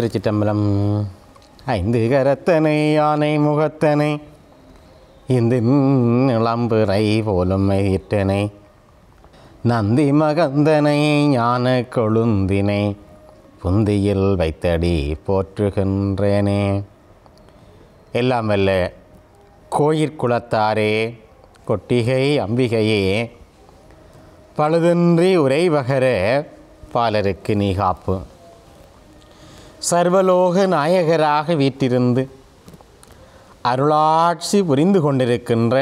திருச்சிட்டம்பலம் ஐந்து கரத்தனை யானை முகத்தனை இந்து இளம்புரை போலும் இட்டனை நந்தி மகந்தனை ஞான கொழுந்தினை புந்தியில் வைத்தடி போற்றுகின்றேனே எல்லாம் வல்ல கோயிற்குளத்தாரே கொட்டிகை அம்பிகையே பழுதின்றி உரைவகர பாலருக்கு நீ காப்பு சர்வலோக நாயகராக வீற்றிருந்து அருளாட்சி புரிந்து கொண்டிருக்கின்ற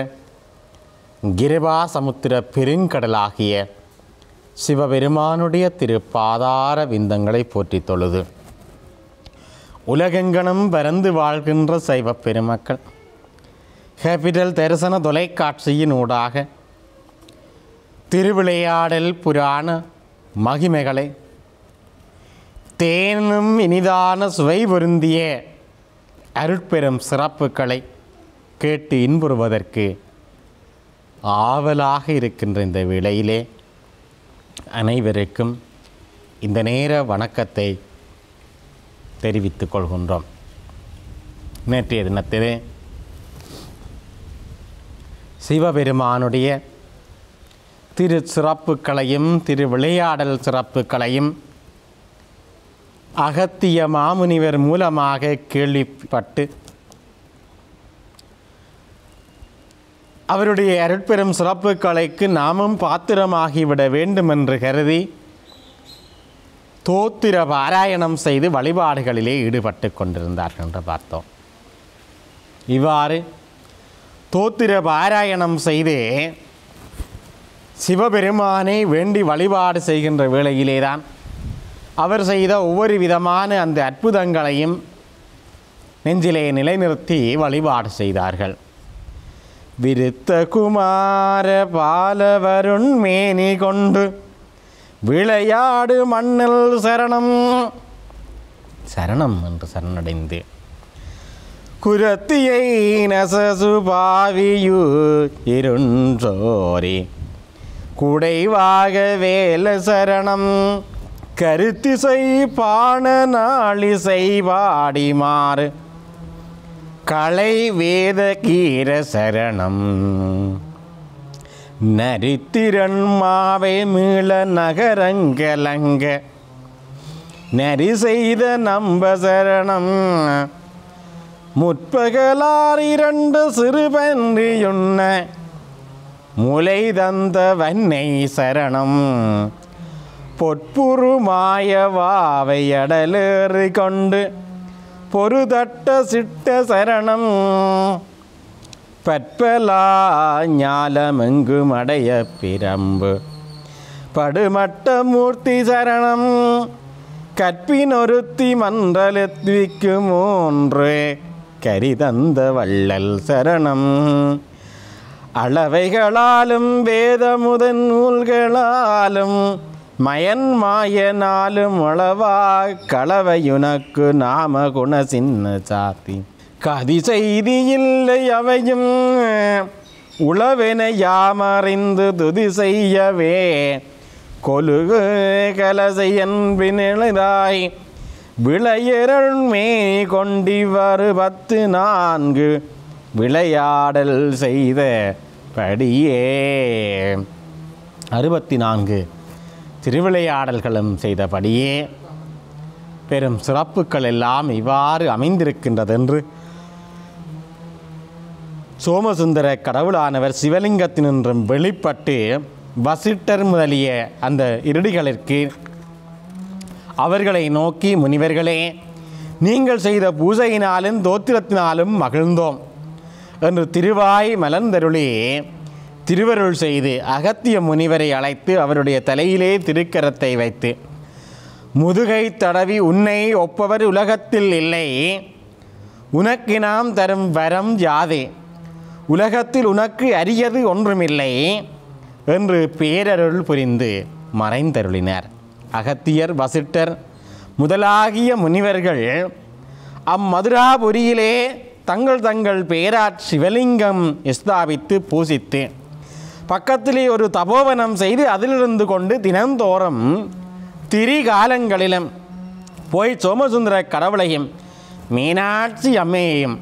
கிரிபா சமுத்திர பெருங்கடலாகிய சிவபெருமானுடைய திருப்பாதார விந்தங்களை போற்றி தொழுது உலகெங்கனும் பரந்து வாழ்கின்ற சைவ பெருமக்கள் கேபிட்டல் தரிசன தொலைக்காட்சியின் ஊடாக திருவிளையாடல் புராண மகிமைகளை தேனும் இனிதான சுவை பொருந்திய அருட்பெரும் சிறப்புகளை கேட்டு இன்புறுவதற்கு ஆவலாக இருக்கின்ற இந்த விலையிலே அனைவருக்கும் இந்த நேர வணக்கத்தை தெரிவித்துக் கொள்கின்றோம் நேற்றைய தினத்திலே சிவபெருமானுடைய திரு சிறப்புகளையும் திரு விளையாடல் சிறப்புகளையும் அகத்திய மாமுனிவர் மூலமாக கேள்விப்பட்டு அவருடைய அருட்பெரும் சிறப்பு கலைக்கு நாமும் பாத்திரமாகிவிட வேண்டும் என்று கருதி தோத்திர பாராயணம் செய்து வழிபாடுகளிலே ஈடுபட்டு கொண்டிருந்தார்கள் என்று பார்த்தோம் இவ்வாறு தோத்திர பாராயணம் செய்து சிவபெருமானை வேண்டி வழிபாடு செய்கின்ற வேளையிலேதான் அவர் செய்த ஒவ்வொரு விதமான அந்த அற்புதங்களையும் நெஞ்சிலே நிலைநிறுத்தி வழிபாடு செய்தார்கள் விருத்த குமார பாலவருண் மேனி கொண்டு விளையாடு மண்ணில் சரணம் சரணம் என்று சரணடைந்து குரத்தியை நசசு பாவியு இருன்றோரி குடைவாக வேல சரணம் கருத்திசை பாண நாளிசை வாடிமாறு கலை வேத கீர சரணம் நரித்திரன் மாவை மீள நகரங்கலங்க நரி செய்த நம்ப சரணம் முற்பகலார் இரண்டு சிறுபன்றியுண்ண முலை தந்த வன்னை சரணம் പൊറ്റ്പുറുമായവാവയടലേറി കൊണ്ട് പൊറുതട്ട സിട്ട ശരണം പറ്റ്പലാഞ്ഞാലമെങ്കുമടയ പിരമ്പ് പടുമട്ട മൂർത്തി ശരണം കറ്റ്പിനൊരുത്തി മന്ത്രലെത്തിക്കു മൂന്ന് കരിതന്ത വള്ളൽ ശരണം அளவைகளாலும் வேதமுதன் நூல்களாலும் மயன் மாயனாலும் உளவா களவையுனக்கு நாம குண சின்ன சாத்தி கதி செய்தி இல்லை அவையும் உளவினை யாமறிந்து துதி செய்யவே கொலுகு கலசையன்பினிழாய் விளையரள் மே கொண்டிவரு பத்து நான்கு விளையாடல் செய்த படியே அறுபத்தி நான்கு திருவிளையாடல்களும் செய்தபடியே பெரும் சிறப்புகள் எல்லாம் இவ்வாறு அமைந்திருக்கின்றது என்று சோமசுந்தர கடவுளானவர் சிவலிங்கத்தினின்றும் வெளிப்பட்டு வசிட்டர் முதலிய அந்த இருடிகளிற்கு அவர்களை நோக்கி முனிவர்களே நீங்கள் செய்த பூஜையினாலும் தோத்திரத்தினாலும் மகிழ்ந்தோம் என்று திருவாய் மலந்தருளே திருவருள் செய்து அகத்திய முனிவரை அழைத்து அவருடைய தலையிலே திருக்கரத்தை வைத்து முதுகை தடவி உன்னை ஒப்பவர் உலகத்தில் இல்லை உனக்கு நாம் தரும் வரம் யாதே உலகத்தில் உனக்கு அரியது ஒன்றுமில்லை என்று பேரருள் புரிந்து மறைந்தருளினர் அகத்தியர் வசிட்டர் முதலாகிய முனிவர்கள் அம்மதுராபுரியிலே தங்கள் தங்கள் பேராற் சிவலிங்கம் ஸ்தாபித்து பூசித்து பக்கத்திலே ஒரு தபோவனம் செய்து அதிலிருந்து கொண்டு தினந்தோறும் திரிகாலங்களிலும் போய் சோமசுந்தர கடவுளையும் மீனாட்சி அம்மையையும்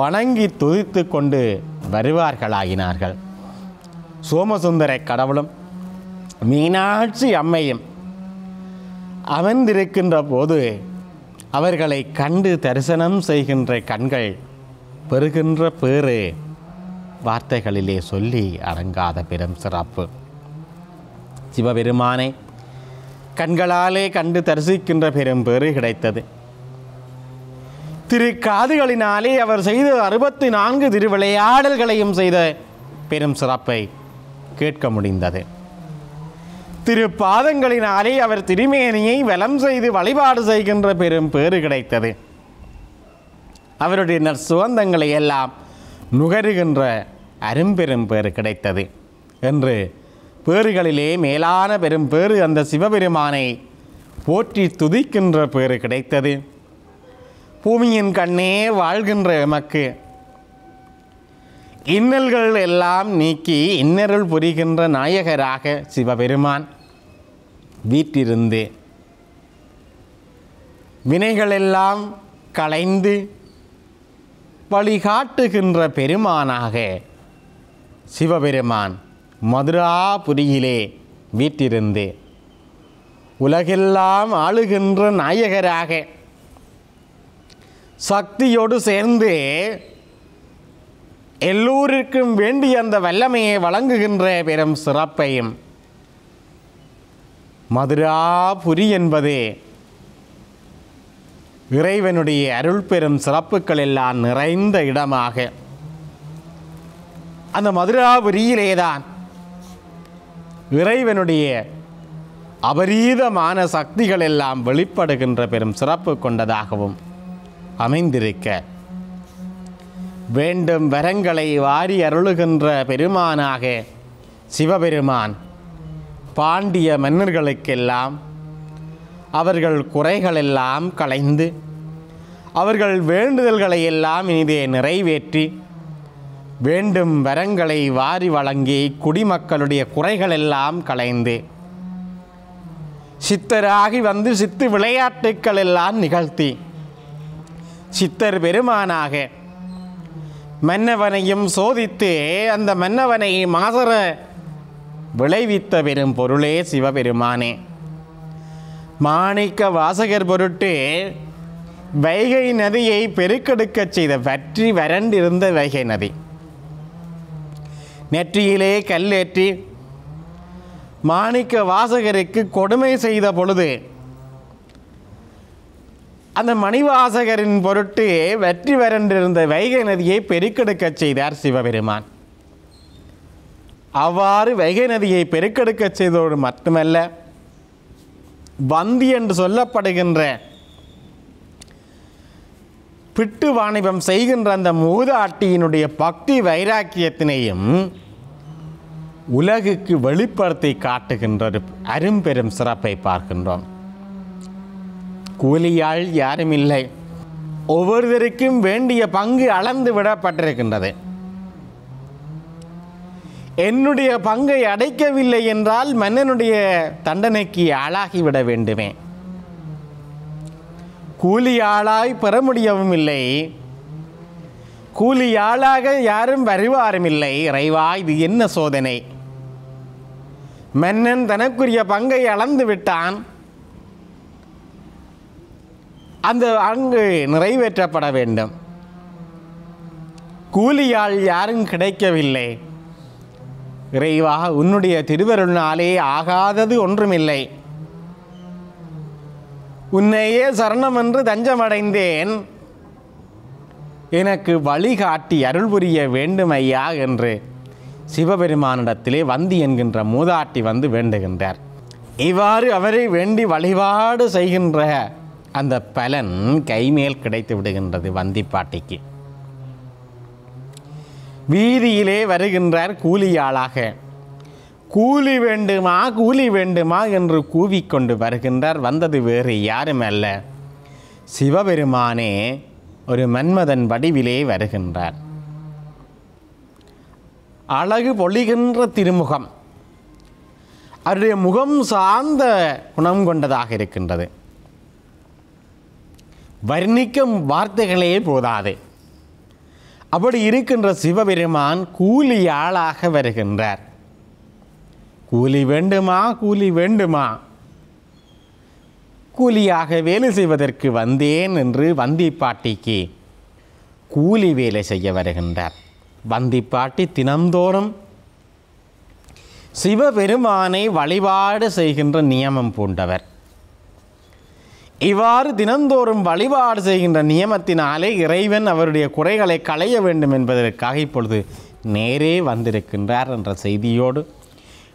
வணங்கி துதித்து கொண்டு வருவார்களாகினார்கள் சோமசுந்தர கடவுளும் மீனாட்சி அம்மையும் அமர்ந்திருக்கின்ற போது அவர்களை கண்டு தரிசனம் செய்கின்ற கண்கள் பெறுகின்ற பேறு வார்த்தைகளிலே சொல்லி அடங்காத பெரும் சிறப்பு சிவபெருமானை கண்களாலே கண்டு தரிசிக்கின்ற பெரும் பேறு கிடைத்தது திரு காதுகளினாலே அவர் செய்த அறுபத்தி நான்கு திருவிளையாடல்களையும் செய்த பெரும் சிறப்பை கேட்க முடிந்தது திரு பாதங்களினாலே அவர் திருமேனியை வலம் செய்து வழிபாடு செய்கின்ற பெரும் பேறு கிடைத்தது அவருடைய நற்சுகந்தங்களை எல்லாம் நுகருகின்ற அரும்பெரும் பேறு கிடைத்தது என்று பேறுகளிலே மேலான பெரும் பேறு அந்த சிவபெருமானை போற்றி துதிக்கின்ற பேறு கிடைத்தது பூமியின் கண்ணே வாழ்கின்ற எமக்கு இன்னல்கள் எல்லாம் நீக்கி இன்னருள் புரிகின்ற நாயகராக சிவபெருமான் வீட்டிருந்து வினைகளெல்லாம் கலைந்து வழிகாட்டுகின்ற பெருமானாக சிவபெருமான் மதுராபுரியிலே வீட்டிருந்து உலகெல்லாம் ஆளுகின்ற நாயகராக சக்தியோடு சேர்ந்து எல்லோருக்கும் வேண்டிய அந்த வல்லமையை வழங்குகின்ற பெரும் சிறப்பையும் மதுராபுரி என்பது இறைவனுடைய அருள் பெரும் சிறப்புகள் எல்லாம் நிறைந்த இடமாக அந்த மதுராபுரியிலே தான் இறைவனுடைய அபரீதமான சக்திகள் எல்லாம் வெளிப்படுகின்ற பெரும் சிறப்பு கொண்டதாகவும் அமைந்திருக்க வேண்டும் வரங்களை வாரி அருளுகின்ற பெருமானாக சிவபெருமான் பாண்டிய மன்னர்களுக்கெல்லாம் அவர்கள் குறைகளெல்லாம் களைந்து அவர்கள் வேண்டுதல்களை எல்லாம் இனிதே நிறைவேற்றி வேண்டும் வரங்களை வாரி வழங்கி குடிமக்களுடைய குறைகள் எல்லாம் களைந்து சித்தராகி வந்து சித்து விளையாட்டுக்கள் எல்லாம் நிகழ்த்தி சித்தர் பெருமானாக மன்னவனையும் சோதித்து அந்த மன்னவனை மாசர விளைவித்த பெரும் பொருளே சிவபெருமானே மாணிக்க வாசகர் பொருட்டு வைகை நதியை பெருக்கெடுக்கச் செய்த வற்றி வறண்டிருந்த வைகை நதி நெற்றியிலே கல்லேற்றி மாணிக்க வாசகருக்கு கொடுமை செய்த பொழுது அந்த மணிவாசகரின் பொருட்டு வெற்றி வரண்டிருந்த வைகை நதியை பெருக்கெடுக்கச் செய்தார் சிவபெருமான் அவ்வாறு வைகை நதியை பெருக்கெடுக்க செய்தோடு மட்டுமல்ல வந்தி என்று சொல்லப்படுகின்ற பிட்டு வாணிபம் செய்கின்ற அந்த மூதாட்டியினுடைய பக்தி வைராக்கியத்தினையும் உலகுக்கு வெளிப்படுத்தி காட்டுகின்ற ஒரு அரும்பெரும் சிறப்பை பார்க்கின்றோம் கூலியாள் யாரும் இல்லை ஒவ்வொருவருக்கும் வேண்டிய பங்கு அளந்து விடப்பட்டிருக்கின்றது என்னுடைய பங்கை அடைக்கவில்லை என்றால் மன்னனுடைய தண்டனைக்கு ஆளாகிவிட வேண்டுமே கூலியாளாய் பெற முடியவும் இல்லை கூலியாளாக யாரும் வருவாரும் இல்லை இறைவா இது என்ன சோதனை மன்னன் தனக்குரிய பங்கை அளந்து விட்டான் அந்த அங்கு நிறைவேற்றப்பட வேண்டும் கூலியால் யாரும் கிடைக்கவில்லை இறைவாக உன்னுடைய திருவருள்னாலே ஆகாதது ஒன்றுமில்லை உன்னையே சரணம் என்று தஞ்சமடைந்தேன் எனக்கு வழிகாட்டி அருள் புரிய வேண்டுமையா என்று சிவபெருமானிடத்திலே வந்தி என்கின்ற மூதாட்டி வந்து வேண்டுகின்றார் இவ்வாறு அவரை வேண்டி வழிபாடு செய்கின்ற அந்த பலன் கைமேல் கிடைத்து விடுகின்றது வந்தி பாட்டிக்கு வீதியிலே வருகின்றார் கூலியாளாக கூலி வேண்டுமா கூலி வேண்டுமா என்று கூவிக்கொண்டு வருகின்றார் வந்தது வேறு யாரும் அல்ல சிவபெருமானே ஒரு மன்மதன் வடிவிலே வருகின்றார் அழகு பொழிகின்ற திருமுகம் அவருடைய முகம் சார்ந்த குணம் கொண்டதாக இருக்கின்றது வர்ணிக்கும் வார்த்தைகளே போதாது அப்படி இருக்கின்ற சிவபெருமான் கூலி ஆளாக வருகின்றார் கூலி வேண்டுமா கூலி வேண்டுமா கூலியாக வேலை செய்வதற்கு வந்தேன் என்று வந்தி பாட்டிக்கு கூலி வேலை செய்ய வருகின்றார் வந்தி பாட்டி தினந்தோறும் சிவபெருமானை வழிபாடு செய்கின்ற நியமம் பூண்டவர் இவ்வாறு தினந்தோறும் வழிபாடு செய்கின்ற நியமத்தினாலே இறைவன் அவருடைய குறைகளை களைய வேண்டும் என்பதற்காக இப்பொழுது நேரே வந்திருக்கின்றார் என்ற செய்தியோடு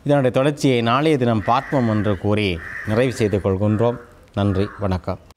இதனுடைய தொடர்ச்சியை நாளைய தினம் பார்ப்போம் என்று கூறி நிறைவு செய்து கொள்கின்றோம் நன்றி வணக்கம்